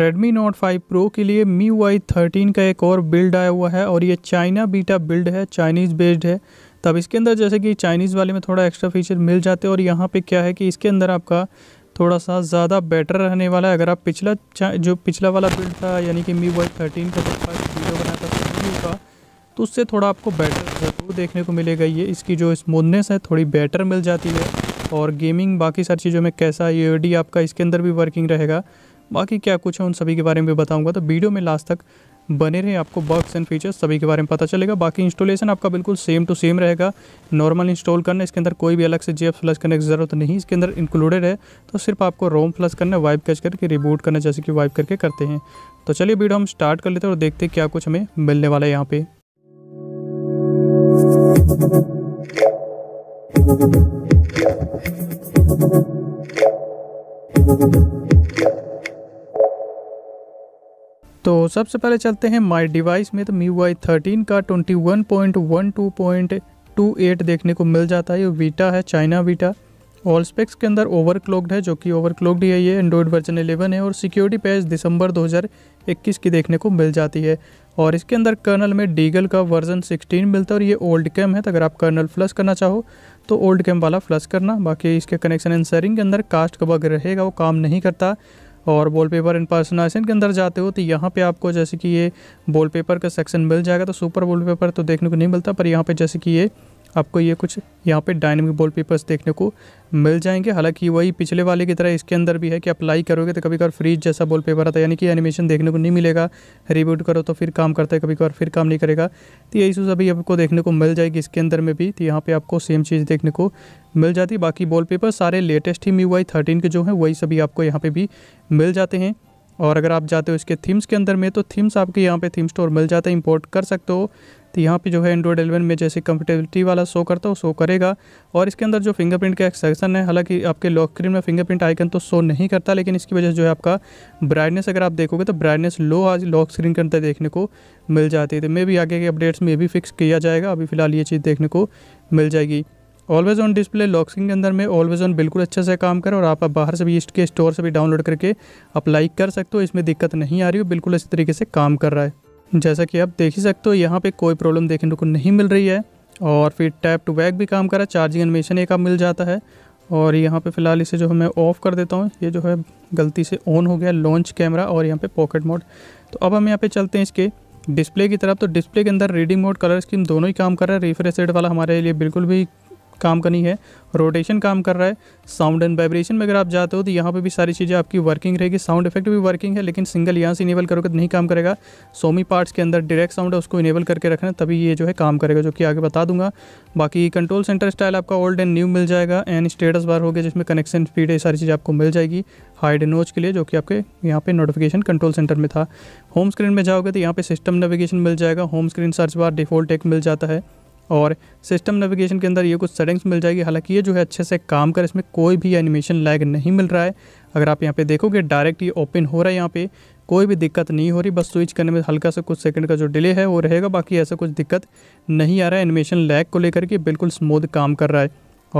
Redmi Note 5 Pro के लिए MIUI 13 का एक और बिल्ड आया हुआ है और ये चाइना बीटा बिल्ड है चाइनीज़ बेस्ड है तब इसके अंदर जैसे कि चाइनीज़ वाले में थोड़ा एक्स्ट्रा फीचर मिल जाते हैं और यहाँ पे क्या है कि इसके अंदर आपका थोड़ा सा ज़्यादा बेटर रहने वाला है अगर आप पिछला जो पिछला वाला बिल्ड था यानी कि मी वाई थर्टीन का वीडियो बनाया था का तो उससे थोड़ा आपको बेटर ज़रूर देखने को मिलेगा ये इसकी जो स्मूथनेस है थोड़ी बेटर मिल जाती है और गेमिंग बाकी सारी चीज़ों में कैसा ये आपका इसके अंदर भी वर्किंग रहेगा बाकी क्या कुछ है उन सभी के बारे में भी बताऊँगा तो वीडियो में लास्ट तक बने रहे आपको बर्क्स एंड फीचर्स सभी के बारे में पता चलेगा बाकी इंस्टॉलेशन आपका बिल्कुल सेम टू सेम रहेगा नॉर्मल इंस्टॉल करना इसके अंदर कोई भी अलग से जेब फ्लश करने की ज़रूरत नहीं इसके अंदर इंक्लूडेड है तो सिर्फ आपको रोम फ्लश करना वाइप कैच करके रिबूट करना जैसे कि वाइप करके करते हैं तो चलिए वीडियो हम स्टार्ट कर लेते हैं और देखते हैं क्या कुछ हमें मिलने वाला है यहाँ पे तो सबसे पहले चलते हैं माई डिवाइस में तो मी वाई थर्टीन का twenty one point one two point two eight देखने को मिल जाता है ये वीटा है चाइना वीटा ऑल स्पेक्स के अंदर ओवरक्लॉक्ड है जो कि ओवरक्लॉक्ड ही है ये एंड्रॉयड वर्जन 11 है और सिक्योरिटी पैच दिसंबर 2021 की देखने को मिल जाती है और इसके अंदर कर्नल में डीगल का वर्जन 16 मिलता है और ये ओल्ड कैम है तो अगर आप कर्नल फ्लश करना चाहो तो ओल्ड कैम वाला फ्लश करना बाकी इसके कनेक्शन एंड के अंदर कास्ट का बग रहेगा वो काम नहीं करता और वॉलपेपर इन पर्सनाइजेशन के अंदर जाते हो तो यहाँ पे आपको जैसे कि ये वॉलपेपर का सेक्शन मिल जाएगा तो सुपर वॉलपेपर तो देखने को नहीं मिलता पर यहाँ पे जैसे कि ये आपको ये कुछ यहाँ पे डायनेमिक बॉल पेपर्स देखने को मिल जाएंगे हालांकि वही पिछले वाले की तरह इसके अंदर भी है कि अप्लाई करोगे तो कभी कभार फ्रीज जैसा बॉल पेपर आता है यानी कि एनिमेशन देखने को नहीं मिलेगा रिबूट करो तो फिर काम करता है कभी कभार फिर काम नहीं करेगा तो यही चीज़ अभी आपको देखने को मिल जाएगी इसके अंदर में भी तो यहाँ पर आपको सेम चीज़ देखने को मिल जाती बाकी वॉल पेपर सारे लेटेस्ट ही मी वाई थर्टीन के जो हैं वही सभी आपको यहाँ पर भी मिल जाते हैं और अगर आप जाते हो इसके थीम्स के अंदर में तो थीम्स आपके यहाँ पे थीम स्टोर मिल जाता है इंपोर्ट कर सकते हो तो यहाँ पे जो है एंड्रॉयड एलेवन में जैसे कंफर्टेबिलिटी वाला शो करता है शो करेगा और इसके अंदर जो फिंगरप्रिंट का एक्सेक्शन है हालांकि आपके लॉक स्क्रीन में फिंगरप्रिंट आइकन तो शो नहीं करता लेकिन इसकी वजह से जो है आपका ब्राइटनेस अगर आप देखोगे तो ब्राइटनेस लो आज लॉक स्क्रीन के अंदर देखने को मिल जाती है तो मे भी आगे के अपडेट्स में भी फिक्स किया जाएगा अभी फिलहाल ये चीज़ देखने को मिल जाएगी always on display lock screen के अंदर में ऑलवेज ऑन बिल्कुल अच्छे से काम करें और आप बाहर से भी इसके स्टोर से भी डाउनलोड करके अप्लाई कर सकते हो इसमें दिक्कत नहीं आ रही हो बिल्कुल अच्छी तरीके से काम कर रहा है जैसा कि आप देख ही सकते हो यहाँ पे कोई प्रॉब्लम देखने को नहीं मिल रही है और फिर टैप टू बैक भी काम करा चार्जिंग एनिमेशन एक आप मिल जाता है और यहाँ पे फ़िलहाल इसे जो है मैं ऑफ़ कर देता हूँ ये जो है गलती से ऑन हो गया लॉन्च कैमरा और यहाँ पे पॉकेट मोड तो अब हम यहाँ पे चलते हैं इसके डिस्प्ले की तरफ तो डिस्प्ले के अंदर रीडिंग मोड कलर स्कीम दोनों ही काम कर रहा है रिफ्रेश रेट वाला हमारे लिए बिल्कुल भी काम करनी है रोटेशन काम कर रहा है साउंड एंड वाइब्रेशन में अगर आप जाते हो तो यहाँ पे भी सारी चीज़ें आपकी वर्किंग रहेगी साउंड इफेक्ट भी वर्किंग है लेकिन सिंगल यहाँ से इनेबल करोगे तो नहीं काम करेगा सोमी पार्ट्स के अंदर डायरेक्ट साउंड है उसको इनेबल करके रखना तभी ये जो है काम करेगा जो कि आगे बता दूंगा बाकी कंट्रोल सेंटर स्टाइल आपका ओल्ड एंड न्यू मिल जाएगा एंड स्टेटस बार हो गया जिसमें कनेक्शन स्पीड है सारी चीज़ आपको मिल जाएगी हाइड नोच के लिए जो कि आपके यहाँ पे नोटिफिकेशन कंट्रोल सेंटर में था होम स्क्रीन में जाओगे तो यहाँ पे सिस्टम नेविगेशन मिल जाएगा home screen search bar default एक मिल जाता है और सिस्टम नेविगेशन के अंदर ये कुछ सेटिंग्स मिल जाएगी हालांकि ये जो है अच्छे से काम कर इसमें कोई भी एनिमेशन लैग नहीं मिल रहा है अगर आप यहाँ पे देखोगे डायरेक्ट ये ओपन हो रहा है यहाँ पे कोई भी दिक्कत नहीं हो रही बस स्विच करने में हल्का सा कुछ सेकंड का जो डिले है वो रहेगा बाकी ऐसा कुछ दिक्कत नहीं आ रहा है एनिमेशन लैग को लेकर के बिल्कुल स्मूद काम कर रहा है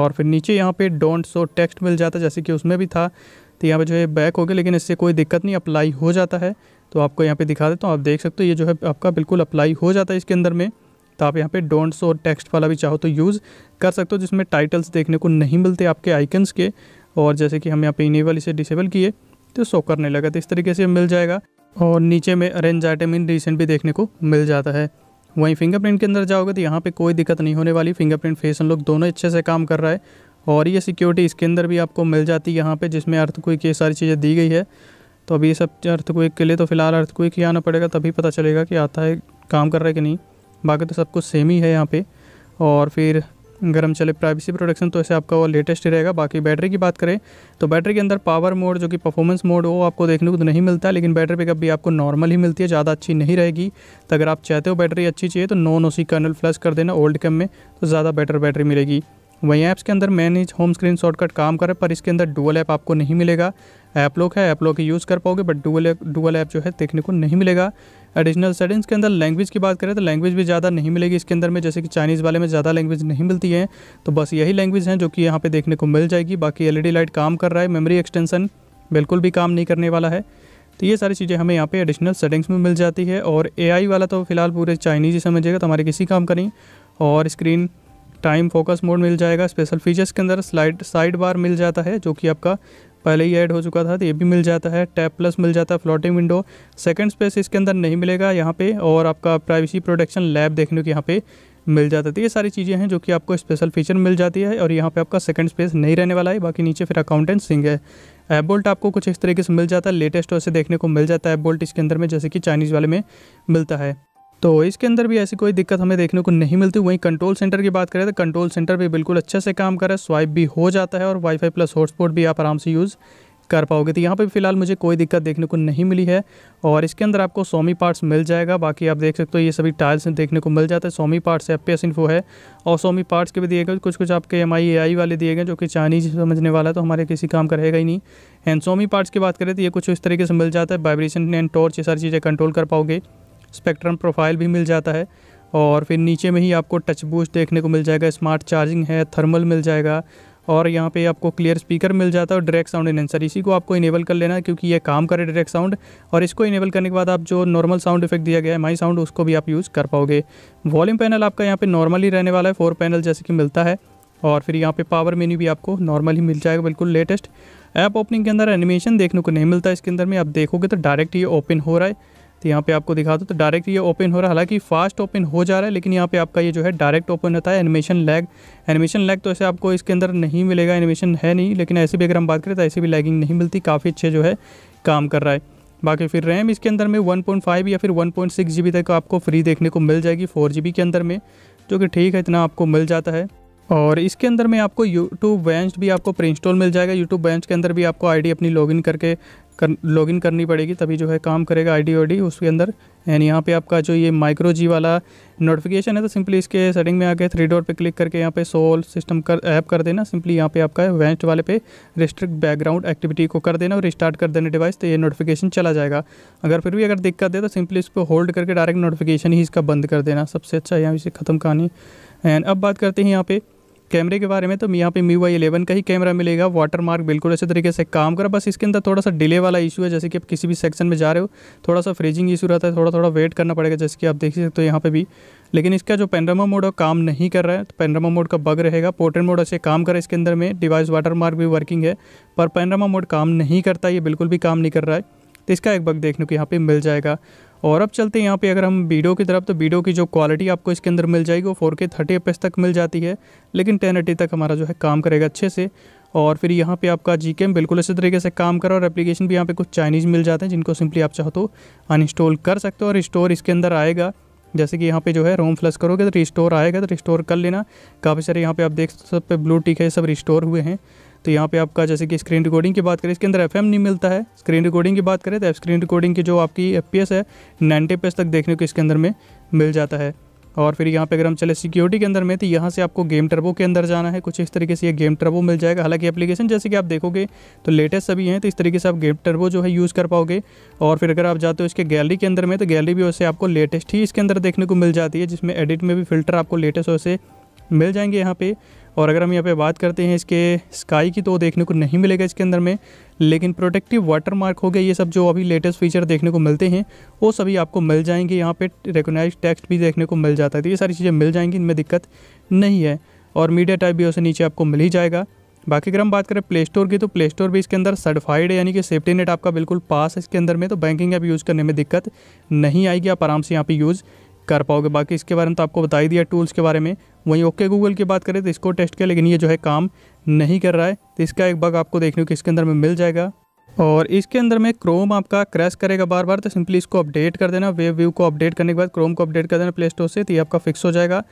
और फिर नीचे यहाँ पे डोंट सो टेक्स्ट मिल जाता है जैसे कि उसमें भी था तो यहाँ पर जो है बैक हो गया लेकिन इससे कोई दिक्कत नहीं अप्लाई हो जाता है तो आपको यहाँ पर दिखा देता हूँ आप देख सकते हो ये जो है आपका बिल्कुल अप्लाई हो जाता है इसके अंदर में तो आप यहाँ पे डोंट्स और टेक्स्ट वाला भी चाहो तो यूज़ कर सकते हो जिसमें टाइटल्स देखने को नहीं मिलते आपके आइकन्स के और जैसे कि हम यहाँ पे इनेबल इसे डिसेबल किए तो शो करने लगा तो इस तरीके से मिल जाएगा और नीचे में अरेंज आइटम इन रिसेंट भी देखने को मिल जाता है वहीं फिंगरप्रिंट के अंदर जाओगे तो यहाँ पे कोई दिक्कत नहीं होने वाली फिंगरप्रिंट फेस अनलॉक दोनों अच्छे से काम कर रहा है और ये सिक्योरिटी इसके अंदर भी आपको मिल जाती है यहाँ पर जिसमें अर्थक्विक ये सारी चीज़ें दी गई है तो अभी ये सब अर्थक्विक के लिए तो फिलहाल अर्थक्विक ही आना पड़ेगा तभी पता चलेगा कि आता है काम कर रहा है कि नहीं बाकी तो सब कुछ सेम ही है यहाँ पे और फिर गर्म चले प्राइवेसी प्रोटेक्शन तो ऐसे आपका वो लेटेस्ट ही रहेगा बाकी बैटरी की बात करें तो बैटरी के अंदर पावर मोड जो कि परफॉर्मेंस मोड वो आपको देखने को तो नहीं मिलता है लेकिन बैटरी पिकअप भी आपको नॉर्मल ही मिलती है ज़्यादा अच्छी नहीं रहेगी तो अगर आप चाहते हो बैटरी अच्छी चाहिए तो नॉन ओसी कर्नल फ्लश कर देना ओल्ड कैम में तो ज़्यादा बेटर बैटरी मिलेगी वहीं ऐप्स के अंदर मैनेज होम स्क्रीन शॉर्टकट काम करें पर इसके अंदर डुअल ऐप आपको नहीं मिलेगा ऐप लोग है ऐप लोग यूज़ कर पाओगे बट डुअल डुअल ऐप जो है देखने को नहीं मिलेगा एडिशनल सेटिंग्स के अंदर लैंग्वेज की बात करें तो लैंग्वेज भी ज़्यादा नहीं मिलेगी इसके अंदर में जैसे कि चाइनीज़ वाले में ज़्यादा लैंग्वेज नहीं मिलती है तो बस यही लैंग्वेज हैं जो कि यहाँ पर देखने को मिल जाएगी बाकी एल लाइट काम कर रहा है मेमरी एक्सटेंसन बिल्कुल भी काम नहीं करने वाला है तो ये सारी चीज़ें हमें यहाँ पे एडिशनल सेटिंग्स में मिल जाती है और ए वाला तो फिलहाल पूरे चाइनीज ही समझिएगा तो हमारे किसी काम का नहीं और स्क्रीन टाइम फोकस मोड मिल जाएगा स्पेशल फीचर्स के अंदर स्लाइड साइड बार मिल जाता है जो कि आपका पहले ही ऐड हो चुका था तो ये भी मिल जाता है टैप प्लस मिल जाता है फ्लोटिंग विंडो सेकंड स्पेस इसके अंदर नहीं मिलेगा यहाँ पे और आपका प्राइवेसी प्रोटेक्शन लैब देखने को यहाँ पे मिल जाता है तो ये सारी चीज़ें हैं जो कि आपको स्पेशल फीचर मिल जाती है और यहाँ पे आपका सेकंड स्पेस नहीं रहने वाला है बाकी नीचे फिर अकाउंटेंट सिंह है एप बोल्ट आपको कुछ इस तरीके से मिल जाता है लेटेस्ट वैसे देखने को मिल जाता है एप बोल्ट इसके अंदर में जैसे कि चाइनीज़ वाले में मिलता है तो इसके अंदर भी ऐसी कोई दिक्कत हमें देखने को नहीं मिलती वहीं कंट्रोल सेंटर की बात करें तो कंट्रोल सेंटर भी बिल्कुल अच्छे से काम कर रहा है स्वाइप भी हो जाता है और वाईफाई प्लस हॉटस्पॉट भी आप आराम से यूज़ कर पाओगे तो यहाँ पे फिलहाल मुझे कोई दिक्कत देखने को नहीं मिली है और इसके अंदर आपको सोमी पार्ट्स मिल जाएगा बाकी आप देख सकते हो ये सभी टाइल्स देखने को मिल जाता है सोमी पार्ट्स है पी है और सोमी पार्ट्स के भी दिए गए कुछ कुछ आपके एम आई वाले दिए गए जो कि चाइनीज समझने वाला है तो हमारे किसी काम का रहेगा ही नहीं एंड सोमी पार्ट्स की बात करें तो ये कुछ इस तरीके से मिल जाता है वाइब्रेशन एंड टॉर्च ये सारी चीज़ें कंट्रोल कर पाओगे स्पेक्ट्रम प्रोफाइल भी मिल जाता है और फिर नीचे में ही आपको टच बूस्ट देखने को मिल जाएगा स्मार्ट चार्जिंग है थर्मल मिल जाएगा और यहाँ पे आपको क्लियर स्पीकर मिल जाता है और डायरेक्ट साउंड एनसर इसी को आपको इनेबल कर लेना है क्योंकि ये काम करे डायरेक्ट साउंड और इसको इनेबल करने के बाद आप जो नॉर्मल साउंड इफेक्ट दिया गया है माई साउंड उसको भी आप यूज़ कर पाओगे वॉल्यूम पैनल आपका यहाँ पे नॉर्मली रहने वाला है फोर पैनल जैसे कि मिलता है और फिर यहाँ पे पावर मेन्यू भी आपको नॉर्मल ही मिल जाएगा बिल्कुल लेटेस्ट ऐप ओपनिंग के अंदर एनिमेशन देखने को नहीं मिलता इसके अंदर में आप देखोगे तो डायरेक्ट ये ओपन हो रहा है तो यहाँ पे आपको दिखा दो तो डायरेक्ट ये ओपन हो रहा है हालांकि फास्ट ओपन हो जा रहा है लेकिन यहाँ पे आपका ये जो है डायरेक्ट ओपन होता है एनिमेशन लैग एनिमेशन लैग तो ऐसे आपको इसके अंदर नहीं मिलेगा एनिमेशन है नहीं लेकिन ऐसे भी अगर हम बात करें तो ऐसे भी लैगिंग नहीं मिलती काफ़ी अच्छे जो है काम कर रहा है बाकी फिर रैम इसके अंदर में वन या फिर वन जीबी तक आपको फ्री देखने को मिल जाएगी फोर के अंदर में जो कि ठीक है इतना आपको मिल जाता है और इसके अंदर में आपको यूट्यूब वेंच भी आपको प्रिंस्टॉल इंस्टॉल मिल जाएगा यूट्यूब वेंच के अंदर भी आपको आईडी अपनी लॉगिन करके कर लॉगिन करनी पड़ेगी तभी जो है काम करेगा आईडी ओडी उसके अंदर एंड यहाँ पे आपका जो ये माइक्रो जी वाला नोटिफिकेशन है तो सिंपली इसके सेटिंग में आके थ्री डॉट पे क्लिक करके यहाँ पे सोल सिस्टम कर ऐप कर देना सिंपली यहाँ पे आपका वेंट वाले पे रिस्ट्रिक्ट बैकग्राउंड एक्टिविटी को कर देना और रिस्टार्ट कर देना डिवाइस तो ये नोटिफिकेशन चला जाएगा अगर फिर भी अगर दिक्कत है तो सिंपली इसको होल्ड करके डायरेक्ट नोटिफिकेशन ही इसका बंद कर देना सबसे अच्छा यहाँ इसे ख़त्म कहानी एंड अब बात करते हैं यहाँ पे कैमरे के बारे में तो यहाँ पे मी वाई एलेवन का ही कैमरा मिलेगा वाटर मार्क बिल्कुल अच्छे तरीके से काम करा बस इसके अंदर थोड़ा सा डिले वाला इशू है जैसे कि आप किसी भी सेक्शन में जा रहे हो थोड़ा सा फ्रीजिंग इशू रहता है थोड़ा थोड़ा वेट करना पड़ेगा जैसे कि आप देख सकते हो तो यहाँ पे भी लेकिन इसका जो पेनरामा मोड है काम नहीं कर रहा है तो पेनरामा मोड का बग रहेगा पोर्ट्रेट मोड अच्छे काम करा इसके अंदर में डिवाइस वाटर मार्क भी वर्किंग है पर पेनरामा मोड काम नहीं करता ये बिल्कुल भी काम नहीं कर रहा है तो इसका एक बग देखने को यहाँ पर मिल जाएगा और अब चलते हैं यहाँ पे अगर हम वीडियो की तरफ तो वीडियो की जो क्वालिटी आपको इसके अंदर मिल जाएगी वो फोर के थर्टी एफ तक मिल जाती है लेकिन टेन तक हमारा जो है काम करेगा अच्छे से और फिर यहाँ पे आपका जी बिल्कुल इसी तरीके से काम करा और एप्लीकेशन भी यहाँ पे कुछ चाइनीज़ मिल जाते हैं जिनको सिंपली आप चाहो तो अनस्टॉल कर सकते हो और स्टोर इसके अंदर आएगा जैसे कि यहाँ पे जो है रोम फ्लश करोगे तो रिस्टोर आएगा तो रिस्टोर कर लेना काफ़ी सारे यहाँ पे आप देख सकते सब पे ब्लू टिक है सब रिस्टोर हुए हैं तो यहाँ पे आपका जैसे कि स्क्रीन रिकॉर्डिंग की बात करें इसके अंदर एफ नहीं मिलता है स्क्रीन रिकॉर्डिंग की बात करें तो स्क्रीन रिकॉर्डिंग की जो आपकी एफ है नाइन्टी पे तक देखने को इसके अंदर में मिल जाता है और फिर यहाँ पे अगर हम चले सिक्योरिटी के अंदर में तो यहाँ से आपको गेम टर्बो के अंदर जाना है कुछ इस तरीके से ये गेम टर्बो मिल जाएगा हालांकि एप्लीकेशन जैसे कि आप देखोगे तो लेटेस्ट सभी हैं तो इस तरीके से आप गेम टर्बो जो है यूज़ कर पाओगे और फिर अगर आप जाते हो इसके गैलरी के अंदर में तो गैलरी भी वैसे आपको लेटेस्ट ही इसके अंदर देखने को मिल जाती है जिसमें एडिट में भी फिल्टर आपको लेटेस्ट वैसे मिल जाएंगे यहाँ पर और अगर हम यहाँ पे बात करते हैं इसके स्काई की तो देखने को नहीं मिलेगा इसके अंदर में लेकिन प्रोटेक्टिव वाटर मार्क हो गया ये सब जो अभी लेटेस्ट फीचर देखने को मिलते हैं वो सभी आपको मिल जाएंगे यहाँ पे रिकोगनाइज टेक्स्ट भी देखने को मिल जाता है तो ये सारी चीज़ें मिल जाएंगी इनमें दिक्कत नहीं है और मीडिया टाइप भी उसे नीचे आपको मिल ही जाएगा बाकी अगर हम बात करें प्ले स्टोर की तो प्ले स्टोर भी इसके अंदर सर्टिफाइड है यानी कि सेफ्टी नेट आपका बिल्कुल पास है इसके अंदर में तो बैंकिंग ऐप यूज़ करने में दिक्कत नहीं आएगी आप आराम से यहाँ पर यूज़ कर पाओगे बाकी इसके बारे में तो आपको बता ही दिया टूल्स के बारे में वहीं ओके गूगल की बात करें तो इसको टेस्ट किया लेकिन ये जो है काम नहीं कर रहा है तो इसका एक बग आपको देखने को इसके अंदर में मिल जाएगा और इसके अंदर में क्रोम आपका क्रैश करेगा बार बार तो सिंपली इसको अपडेट कर देना वेब व्यू को अपडेट करने के बाद क्रोम को अपडेट कर देना प्ले स्टोर से तो ये आपका फिक्स हो जाएगा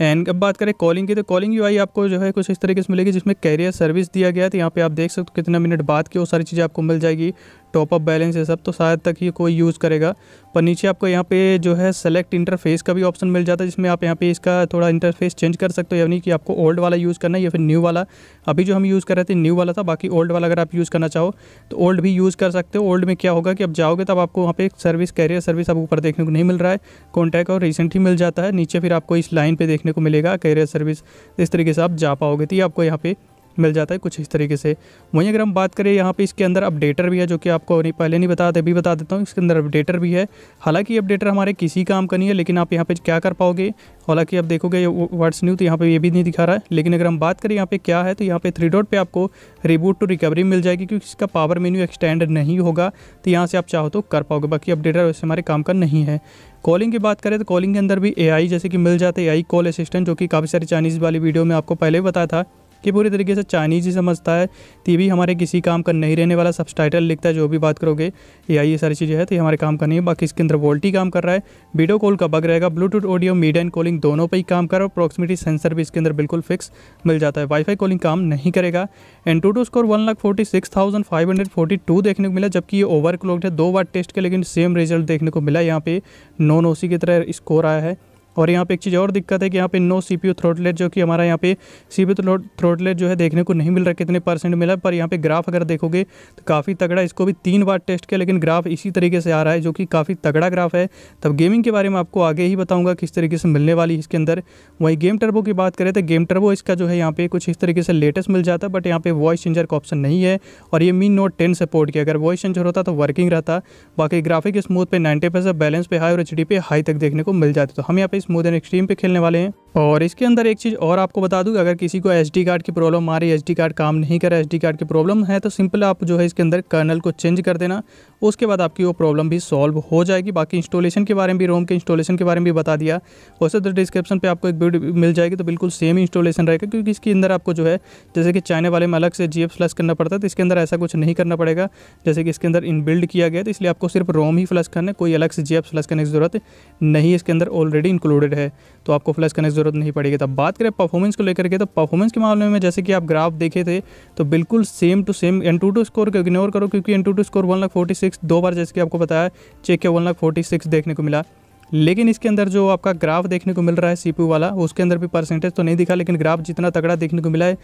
एंड अब बात करें कॉलिंग की तो कॉलिंग यू आपको जो है कुछ इस तरीके से मिलेगी जिसमें कैरियर सर्विस दिया गया तो यहाँ पे आप देख सकते हो कितने मिनट बाद की वो सारी चीज़ें आपको मिल जाएगी टॉपअप बैलेंस ये सब तो शायद तक ही कोई यूज़ करेगा पर नीचे आपको यहाँ पे जो है सेलेक्ट इंटरफेस का भी ऑप्शन मिल जाता है जिसमें आप यहाँ पे इसका थोड़ा इंटरफेस चेंज कर सकते हो यानी कि आपको ओल्ड वाला यूज़ करना है या फिर न्यू वाला अभी जो हम यूज़ कर रहे थे न्यू वाला था बाकी ओल्ड वाला अगर आप यूज़ करना चाहो तो ओल्ड भी यूज़ कर सकते हो ओल्ड में क्या होगा कि आप जाओगे तब आपको वहाँ पे सर्विस कैरियर सर्विस आपको ऊपर देखने को नहीं मिल रहा है कॉन्टैक्ट और रिसेंट मिल जाता है नीचे फिर आपको इस लाइन पर देखने को मिलेगा कैरियर सर्विस इस तरीके से आप जा पाओगे तो ये आपको यहाँ पे मिल जाता है कुछ इस तरीके से वहीं अगर हम बात करें यहाँ पे इसके अंदर अपडेटर भी है जो कि आपको नहीं पहले नहीं बताते अभी बता देता हूँ इसके अंदर अपडेटर भी है हालांकि अपडेटर हमारे किसी काम का नहीं है लेकिन आप यहाँ पे क्या कर पाओगे हालांकि आप देखोगे वर्ड्स न्यू तो यहाँ पे ये भी नहीं दिखा रहा है लेकिन अगर हम बात करें यहाँ पे क्या है तो यहाँ पे थ्री डॉट पे आपको रिबूट टू रिकवरी मिल जाएगी क्योंकि इसका पावर मेन्यू एक्सटेंड नहीं होगा तो यहाँ से आप चाहो तो कर पाओगे बाकी अपडेटर वैसे हमारे काम का नहीं है कॉलिंग की बात करें तो कॉलिंग के अंदर भी ए जैसे कि मिल जाते ए आई कॉल असिस्टेंट जो कि काफ़ी सारी चाइनीज़ वाली वीडियो में आपको पहले बताया था कि पूरी तरीके से चाइनीज ही समझता है तो भी हमारे किसी काम का नहीं रहने वाला सब लिखता है जो भी बात करोगे या ये सारी चीज़ें हैं तो ये हमारे काम का नहीं है बाकी इसके अंदर वोल्टी काम कर रहा है वीडियो कॉल का बग रहेगा Bluetooth audio media and calling दोनों पर ही काम कर रहा है सेंसर भी इसके अंदर बिल्कुल फिक्स मिल जाता है वाईफाई कॉलिंग काम नहीं करेगा and AnTuTu score one lakh forty six thousand five hundred forty two देखने को मिला जबकि ये ओवर क्लॉक्ड है दो बार टेस्ट के लेकिन सेम रिजल्ट देखने को मिला यहाँ पे नॉन ओसी की तरह स्कोर आया है और यहाँ पे एक चीज़ और दिक्कत है कि यहाँ पे नो सी पी थ्रोटलेट जो कि हमारा यहाँ पे सी पी थ्रोटलेट जो है देखने को नहीं मिल रहा कितने परसेंट मिला पर यहाँ पे ग्राफ अगर देखोगे तो काफ़ी तगड़ा इसको भी तीन बार टेस्ट किया लेकिन ग्राफ इसी तरीके से आ रहा है जो कि काफ़ी तगड़ा ग्राफ है तब गेमिंग के बारे में आपको आगे ही बताऊँगा किस तरीके से मिलने वाली इसके अंदर वहीं गेम टर्बो की बात करें तो गेम टर्बो इसका जो है यहाँ पे कुछ इस तरीके से लेटेस्ट मिल जाता बट यहाँ पर वॉइस चेंजर का ऑप्शन नहीं है और ये मीन नोट टेन सपोर्ट किया अगर वॉइस चेंजर होता तो वर्किंग रहता बाकी ग्राफिक स्मूथ पे नाइन्टी बैलेंस पे हाई और एच पे हाई तक देखने को मिल जाता तो हम यहाँ पे प्लेयर्स मोर देन एक्सट्रीम पे खेलने वाले हैं और इसके अंदर एक चीज़ और आपको बता दूँ अगर किसी को एसडी कार्ड की प्रॉब्लम आ रही है एसडी कार्ड काम नहीं कर एसडी कार्ड की प्रॉब्लम है तो सिंपल आप जो है इसके अंदर कर्नल को चेंज कर देना उसके बाद आपकी वो प्रॉब्लम भी सॉल्व हो जाएगी बाकी इंस्टॉलेशन के बारे में भी रोम के इंस्टॉलेशन के बारे में भी बता दिया वैसे तो डिस्क्रिप्शन पर आपको एक वीडियो मिल जाएगी तो बिल्कुल सेम इंस्टॉलेशन रहेगा क्योंकि इसके अंदर आपको जो है जैसे कि चाइना वाले में अलग से जी फ्लस करना पड़ता है तो इसके अंदर ऐसा कुछ नहीं करना पड़ेगा जैसे कि इसके अंदर इनबिल्ड किया गया तो इसलिए आपको सिर्फ रोम ही फ्लस करना है कोई अलग से जी फ्लश करने की जरूरत नहीं इसके अंदर ऑलरेडी इंक्लूडेड है तो आपको फ्लश करने की ज़रूरत नहीं पड़ेगी तब बात करें परफॉर्मेंस को लेकर के तो परफॉर्मेंस के मामले में जैसे कि आप ग्राफ देखे थे तो बिल्कुल same to same AnTuTu score को इग्नोर करो क्योंकि AnTuTu score one lakh forty six दो बार जैसे कि आपको बताया चेक किया वन लाख फोर्टी सिक्स देखने को मिला लेकिन इसके अंदर जो आपका ग्राफ देखने को मिल रहा है सीपीयू वाला उसके अंदर भी परसेंटेज तो नहीं दिखा लेकिन ग्राफ जितना तगड़ा देखने को मिला है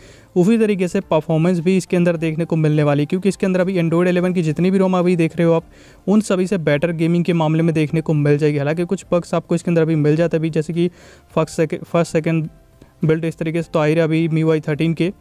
उसी तरीके से परफॉर्मेंस भी इसके अंदर देखने को मिलने वाली क्योंकि इसके अंदर अभी एंड्रॉइड एलेवन की जितनी भी रोम अभी देख रहे हो आप उन सभी से बेटर गेमिंग के मामले में देखने को मिल जाएगी हालांकि कुछ पक्स आपको इसके अंदर अभी मिल जाता है अभी जैसे कि first second first second built इस तरीके से तो आई रहा अभी मी वाई थर्टीन के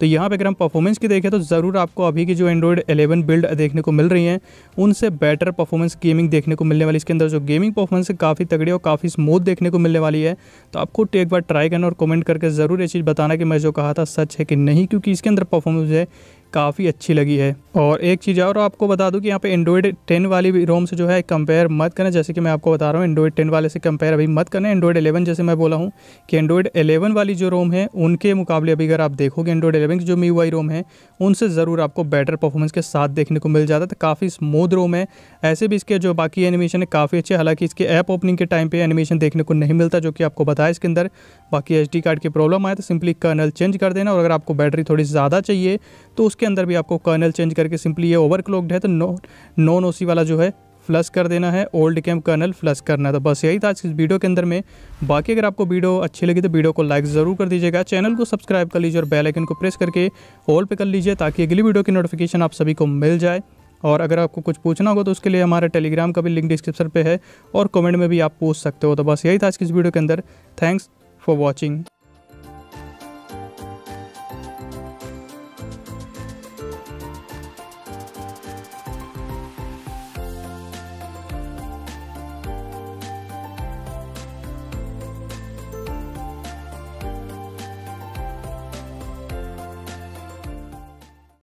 तो यहाँ पे अगर हम परफॉर्मेंस की देखें तो ज़रूर आपको अभी की जो एंड्रॉयड 11 बिल्ड देखने को मिल रही हैं उनसे बेटर परफॉर्मेंस गेमिंग देखने को मिलने वाली इसके अंदर जो गेमिंग परफॉर्मेंस है काफ़ी तगड़ी और काफ़ी स्मूथ देखने को मिलने वाली है तो आपको एक बार ट्राई करना और कमेंट करके ज़रूर ये चीज़ बताना कि मैं जो कहा था सच है कि नहीं क्योंकि इसके अंदर परफॉर्मेंस है काफ़ी अच्छी लगी है और एक चीज़ और आपको बता दूं कि यहाँ पे एंड्रॉइड 10 वाली भी रोम से जो है कंपेयर मत करना जैसे कि मैं आपको बता रहा हूँ एंड्रॉइड 10 वाले से कंपेयर अभी मत करना एंड्रॉइड 11 जैसे मैं बोला हूँ कि एंड्रॉइड 11 वाली जो रोम है उनके मुकाबले अभी अगर आप देखोगे एंड्रॉइड एलेवन की जो मी वाई रोम है उनसे ज़रूर आपको बेटर परफॉर्मेंस के साथ देखने को मिल जाता है काफ़ी स्मूथ रोम है ऐसे भी इसके जो बाकी एनिमेशन है काफ़ी अच्छे हालांकि इसके ऐप ओपनिंग के टाइम पर एनिमेशन देखने को नहीं मिलता जो कि आपको बताया इसके अंदर बाकी एच कार्ड की प्रॉब्लम आए तो सिंपली कर्नल चेंज कर देना और अगर आपको बैटरी थोड़ी ज़्यादा चाहिए तो उसके इसके अंदर भी आपको कर्नल चेंज करके सिंपली ये ओवरक्लॉक्ड है तो नो नॉन ओसी वाला जो है फ्लस कर देना है ओल्ड कैम कर्नल फ्लस करना है तो बस यही था आज इस वीडियो के अंदर में बाकी अगर आपको वीडियो अच्छी लगी तो वीडियो को लाइक ज़रूर कर दीजिएगा चैनल को सब्सक्राइब कर लीजिए और बेल आइकन को प्रेस करके ऑल पे कर लीजिए ताकि अगली वीडियो की नोटिफिकेशन आप सभी को मिल जाए और अगर आपको कुछ पूछना होगा तो उसके लिए हमारे टेलीग्राम का भी लिंक डिस्क्रिप्शन पर है और कमेंट में भी आप पूछ सकते हो तो बस यही था आज की इस वीडियो के अंदर थैंक्स फॉर वॉचिंग